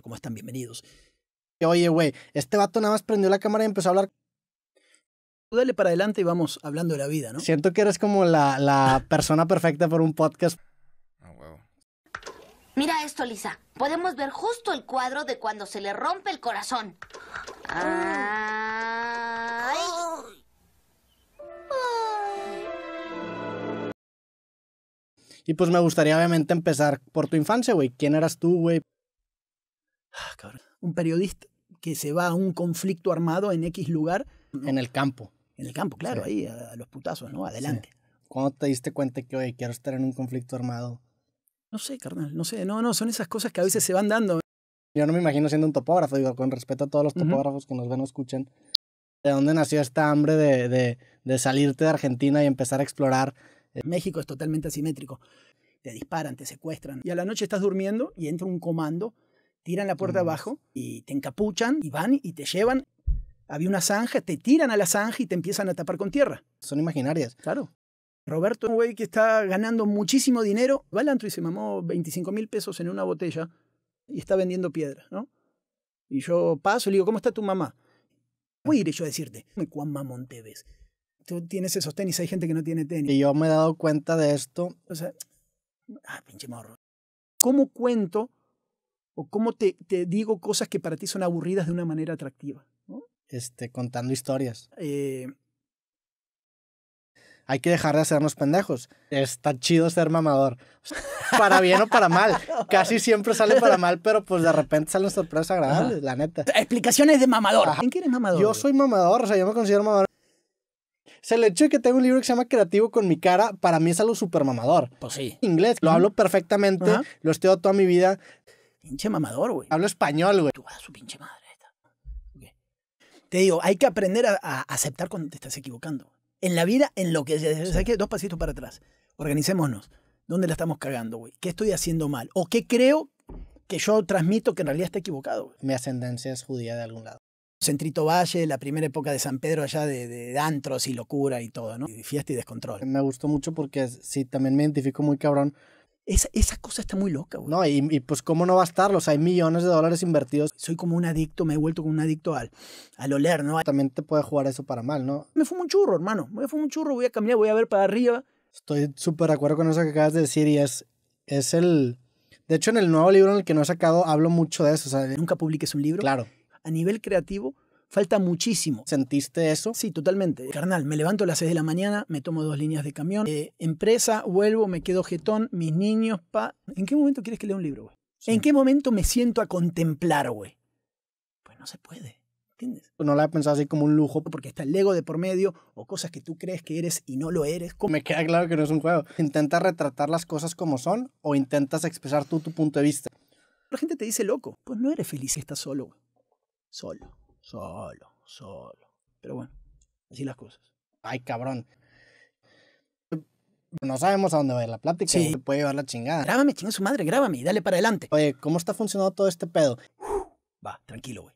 ¿cómo están? Bienvenidos. Oye, güey, este vato nada más prendió la cámara y empezó a hablar. dale para adelante y vamos hablando de la vida, ¿no? Siento que eres como la, persona perfecta para un podcast. Ah, Mira esto, Lisa. Podemos ver justo el cuadro de cuando se le rompe el corazón. Y pues me gustaría obviamente empezar por tu infancia, güey. ¿Quién eras tú, güey? Ah, un periodista que se va a un conflicto armado en X lugar. En el campo. En el campo, claro, ahí a, los putazos, ¿no? Adelante. ¿Cuándo te diste cuenta que, oye, quiero estar en un conflicto armado? No sé, carnal, no sé. No, no, son esas cosas que a veces se van dando. Yo no me imagino siendo un topógrafo, digo, con respeto a todos los topógrafos que nos ven o escuchan. ¿De dónde nació esta hambre de, de salirte de Argentina y empezar a explorar? Eh, México es totalmente asimétrico. Te disparan, te secuestran. Y a la noche estás durmiendo y entra un comando tiran la puerta abajo y te encapuchan y van y te llevan. Había una zanja, te tiran a la zanja y te empiezan a tapar con tierra. Son imaginarias. Claro. Roberto, un güey que está ganando muchísimo dinero, va al antro y se mamó 25 mil pesos en una botella y está vendiendo piedras, ¿no? Y yo paso y le digo, ¿cómo está tu mamá? Voy a ir yo a decirte, ¿cuán mamón te ves? Tú tienes esos tenis, hay gente que no tiene tenis. Y yo me he dado cuenta de esto. O sea, ah, pinche morro. ¿Cómo cuento o cómo te, te digo cosas que para ti son aburridas de una manera atractiva. Este, contando historias. Eh... Hay que dejar de hacernos pendejos. Está chido ser mamador. Para bien o para mal. Casi siempre sale para mal, pero pues de repente salen sorpresas agradables, la neta. Explicaciones de mamador. quién quiere mamador? Yo soy mamador, o sea, yo me considero mamador. Se le el hecho de que tengo un libro que se llama Creativo con mi cara, para mí es algo súper mamador. Pues sí. Inglés, lo hablo perfectamente, lo he estudiado toda mi vida. Pinche mamador, güey. Hablo español, güey. Tú a su pinche madre. Okay. Te digo, hay que aprender a, aceptar cuando te estás equivocando. En la vida, en lo que... dos pasitos para atrás. Organicémonos. ¿Dónde la estamos cagando, güey? ¿Qué estoy haciendo mal? ¿O qué creo que yo transmito que en realidad está equivocado? Mi ascendencia es judía de algún lado. Centrito Valle, la primera época de San Pedro allá de, de antros y locura y todo, ¿no? Y fiesta y descontrol. Me gustó mucho porque sí, también me identifico muy cabrón esa, cosa está muy loca, güey. No, y, pues cómo no va a estar? o sea, hay millones de dólares invertidos. Soy como un adicto, me he vuelto como un adicto al, al oler, ¿no? También te puede jugar eso para mal, ¿no? Me fumo un churro, hermano. Me fumo un churro, voy a caminar, voy a ver para arriba. Estoy súper de acuerdo con eso que acabas de decir y es, es el... De hecho, en el nuevo libro en el que no he sacado hablo mucho de eso. O sea, Nunca publiques un libro. Claro. A nivel creativo, Falta muchísimo. ¿Sentiste eso? Sí, totalmente. Carnal, me levanto a las 6 de la mañana, me tomo dos líneas de camión, eh, empresa, vuelvo, me quedo jetón, mis niños, pa... ¿En qué momento quieres que lea un libro, güey? ¿En qué momento me siento a contemplar, güey? Pues no se puede. ¿Entiendes? No la pensado así como un lujo. Porque está el ego de por medio o cosas que tú crees que eres y no lo eres. Me queda claro que no es un juego. Intentas retratar las cosas como son o intentas expresar tú tu punto de vista. La gente te dice loco. Pues no eres feliz si estás solo. Solo. Solo, solo. Pero bueno, así las cosas. Ay, cabrón. No sabemos a dónde va la plática. Sí. puede llevar la chingada. Grábame, chinga su madre, grábame y dale para adelante. Oye, ¿cómo está funcionando todo este pedo? va, tranquilo, güey.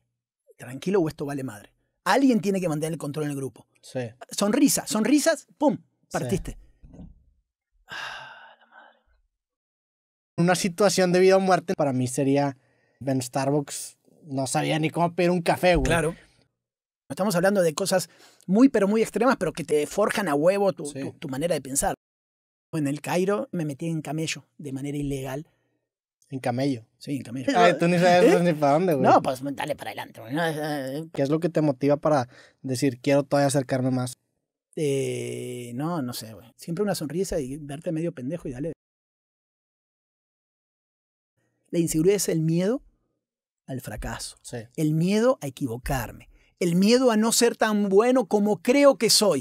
Tranquilo, güey, esto vale madre. Alguien tiene que mantener el control en el grupo. Sí. Sonrisa, sonrisas, pum, partiste. Ah, la madre. Una situación de vida o muerte para mí sería Ben Starbucks no sabía ni cómo pedir un café, güey. Claro. Estamos hablando de cosas muy, pero muy extremas, pero que te forjan a huevo tu, tu, manera de pensar. En el Cairo me metí en camello de manera ilegal. En camello. Sí, en camello. tú ni sabes ¿Eh? ni para dónde, güey. No, pues dale para adelante, ¿Qué es lo que te motiva para decir, quiero todavía acercarme más? Eh, no, no sé, güey. Siempre una sonrisa y verte medio pendejo y dale. La inseguridad es el miedo el fracaso, el miedo a equivocarme, el miedo a no ser tan bueno como creo que soy,